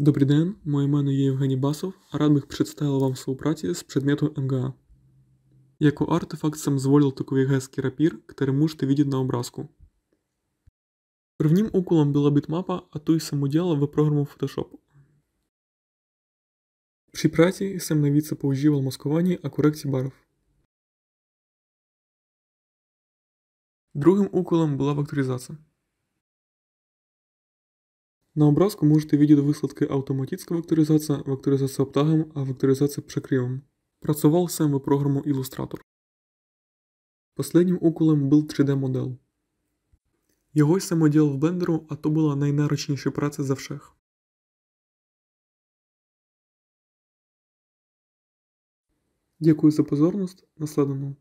Добрий день, моє ім'я є Євгеній Басов, рад bych представил вам свою працю з предмету МГА. Яко артефакт сам зволил таковий геский рапир, который можете видеть на образку. Prvním úkolem byla bitmapa a tu jsem udělal в программу Photoshop. При práci сам nejvíce používal maskování a korekci баров. Другим уколом была векторизація. На образку можете видеть висладки автоматическая векторизация, векторизация обтагом, а векторизация прикривом. Працював саме програму Illustrator. Последнім уколом був 3D-модел. Його самоділ в блендеру, а то була найнаручніша праця за всіх. Дякую за позорність. Наследуємо.